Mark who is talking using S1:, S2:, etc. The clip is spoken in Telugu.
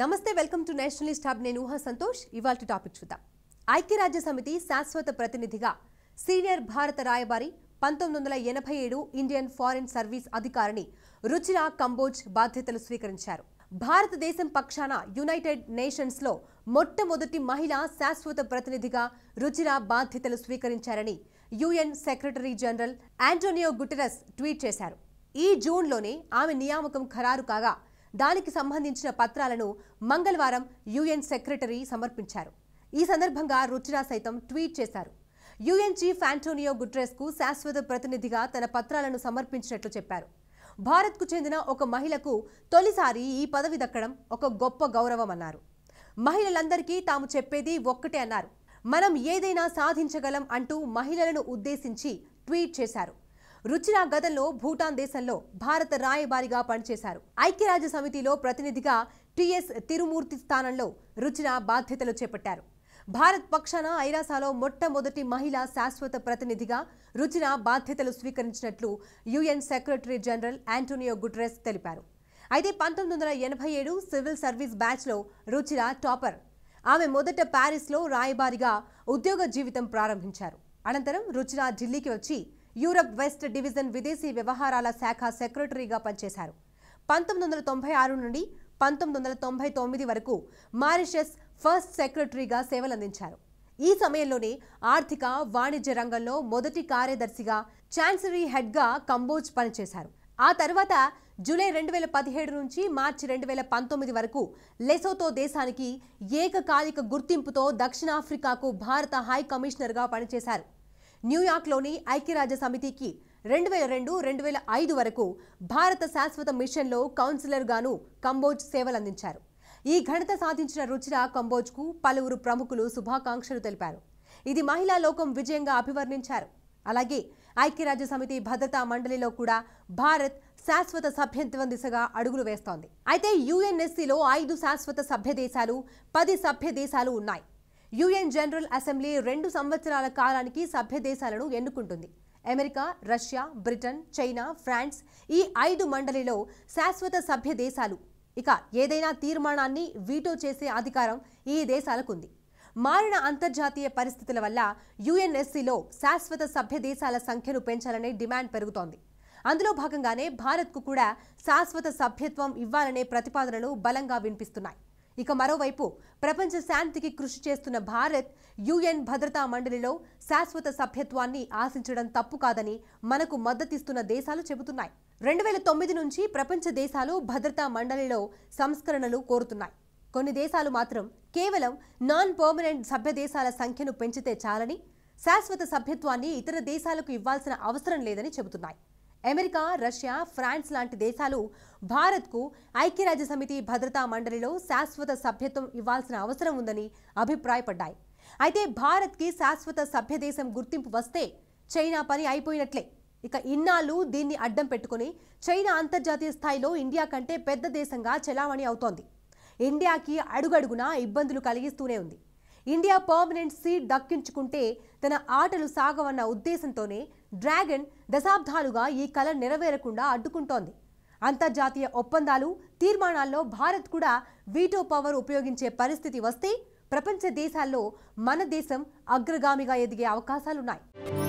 S1: నమస్తే వెల్కమ్ టు నేషనలిస్ట్ హబ్ నేను ఊహా సంతోష్ ఇవాళ టాపిక్ చూద్దాం ఐక్యరాజ్య సమితి శాశ్వత ప్రతినిధిగా సీనియర్ భారత రాయబారి పంతొమ్మిది వందల ఎనభై ఏడు ఇండియన్ ఫారిన్ సర్వీస్ అధికారిని రుచిరా కంబోజ్ బాధ్యతలు స్వీకరించారు భారతదేశం పక్షాన యునైటెడ్ నేషన్స్లో మొట్టమొదటి మహిళా శాశ్వత ప్రతినిధిగా రుచిరా బాధ్యతలు స్వీకరించారని UN secretary general Antonio Guterres tweet చేశారు ఈ జూన్లోనే ఆమె నియామకం ఖరారు కాగా దానికి సంబంధించిన పత్రాలను మంగళవారం యుఎన్ సెక్రటరీ సమర్పించారు ఈ సందర్భంగా రుచిరా సైతం ట్వీట్ చేశారు యుఎన్ చీఫ్ ఆంటోనియో గుట్రెస్కు శాశ్వత ప్రతినిధిగా తన పత్రాలను సమర్పించినట్లు చెప్పారు భారత్కు చెందిన ఒక మహిళకు తొలిసారి ఈ పదవి దక్కడం ఒక గొప్ప గౌరవమన్నారు మహిళలందరికీ తాము చెప్పేది ఒక్కటే అన్నారు మనం ఏదైనా సాధించగలం అంటూ మహిళలను ఉద్దేశించి ట్వీట్ చేశారు రుచిరా గతంలో భూటాన్ దేశంలో భారత రాయబారిగా పనిచేశారు ఐక్యరాజ్య సమితిలో ప్రతినిధిగా టిఎస్ తిరుమూర్తి స్థానంలో రుచిరా బాధ్యతలు చేపట్టారు భారత్ పక్షాన ఐరాసాలో మొట్టమొదటి మహిళా శాశ్వత ప్రతినిధిగా రుచిన బాధ్యతలు స్వీకరించినట్లు UN secretary general Antonio Guterres తెలిపారు అయితే పంతొమ్మిది వందల ఎనభై ఏడు సివిల్ సర్వీస్ బ్యాచ్లో రుచిన టాపర్ ఆమె మొదట ప్యారిస్లో రాయబారిగా ఉద్యోగ జీవితం ప్రారంభించారు అనంతరం రుచిన ఢిల్లీకి వచ్చి యూరప్ వెస్ట్ డివిజన్ విదేశీ వ్యవహారాల శాఖ సెక్రటరీగా పనిచేశారు పంతొమ్మిది వందల తొంభై ఆరు నుండి పంతొమ్మిది వందల తొంభై తొమ్మిది వరకు మారిషస్ ఫస్ట్ సెక్రటరీగా సేవలందించారు ఈ సమయంలోనే ఆర్థిక వాణిజ్య రంగంలో మొదటి కార్యదర్శిగా ఛాన్సరీ హెడ్గా కంబోజ్ పనిచేశారు ఆ తర్వాత జూలై రెండు వేల పదిహేడు నుంచి మార్చి రెండు వేల పంతొమ్మిది వరకు లెసోతో దేశానికి ఏకకాలిక గుర్తింపుతో దక్షిణాఫ్రికాకు భారత హై కమిషనర్గా పనిచేశారు న్యూయార్క్లోని ఐక్యరాజ్య సమితికి రెండు వేల రెండు రెండు వేల ఐదు వరకు భారత శాశ్వత మిషన్లో కౌన్సిలర్గాను కంబోజ్ సేవలందించారు ఈ ఘనత సాధించిన రుచిర కంబోజ్కు పలువురు ప్రముఖులు శుభాకాంక్షలు తెలిపారు ఇది మహిళా లోకం విజయంగా అభివర్ణించారు అలాగే ఐక్యరాజ్య సమితి భద్రతా మండలిలో కూడా భారత్ శాశ్వత సభ్యత్వం దిశగా అడుగులు వేస్తోంది అయితే యుఎన్ఎస్సిలో ఐదు శాశ్వత సభ్య దేశాలు పది సభ్య దేశాలు ఉన్నాయి యుఎన్ జనరల్ అసెంబ్లీ రెండు సంవత్సరాల కాలానికి సభ్య దేశాలను ఎన్నుకుంటుంది America Russia Britain China France ఈ ఐదు మండలిలో శాశ్వత సభ్య దేశాలు ఇక ఏదైనా తీర్మానాన్ని వీటో చేసే అధికారం ఈ దేశాలకుంది మారిన అంతర్జాతీయ పరిస్థితుల వల్ల యుఎన్ఎస్సిలో శాశ్వత సభ్య దేశాల సంఖ్యను పెంచాలనే డిమాండ్ పెరుగుతోంది అందులో భాగంగానే భారత్కు కూడా శాశ్వత సభ్యత్వం ఇవ్వాలనే ప్రతిపాదనలు బలంగా వినిపిస్తున్నాయి ఇక మరోవైపు ప్రపంచ శాంతికి కృషి చేస్తున్న భారత్ యుఎన్ భద్రతా మండలిలో శాశ్వత సభ్యత్వాన్ని ఆశించడం తప్పు కాదని మనకు మద్దతిస్తున్న దేశాలు చెబుతున్నాయి రెండు వేల తొమ్మిది నుంచి ప్రపంచ దేశాలు భద్రతా మండలిలో సంస్కరణలు కోరుతున్నాయి కొన్ని దేశాలు మాత్రం కేవలం నాన్ పర్మనెంట్ సభ్య దేశాల సంఖ్యను పెంచితే చాలని శాశ్వత సభ్యత్వాన్ని ఇతర దేశాలకు ఇవ్వాల్సిన అవసరం లేదని చెబుతున్నాయి అమెరికా రష్యా ఫ్రాన్స్ లాంటి దేశాలు భారత్కు ఐక్యరాజ్య సమితి భద్రతా మండలిలో శాశ్వత సభ్యత్వం ఇవ్వాల్సిన అవసరం ఉందని అభిప్రాయపడ్డాయి అయితే భారత్కి శాశ్వత సభ్యదేశం గుర్తింపు వస్తే చైనా పని అయిపోయినట్లే ఇక ఇన్నాళ్ళు దీన్ని అడ్డం పెట్టుకుని చైనా అంతర్జాతీయ స్థాయిలో ఇండియా కంటే పెద్ద దేశంగా చెలామణి అవుతోంది ఇండియాకి అడుగడుగునా ఇబ్బందులు కలిగిస్తూనే ఉంది ఇండియా పర్మనెంట్ సీట్ దక్కించుకుంటే తన ఆటలు సాగవన్న ఉద్దేశంతోనే డ్రాగన్ దశాబ్దాలుగా ఈ కళ నెరవేరకుండా అడ్డుకుంటోంది అంతర్జాతీయ ఒప్పందాలు తీర్మానాల్లో భారత్ కూడా వీటో పవర్ ఉపయోగించే పరిస్థితి వస్తే ప్రపంచ దేశాల్లో మన దేశం అగ్రగామిగా ఎదిగే అవకాశాలున్నాయి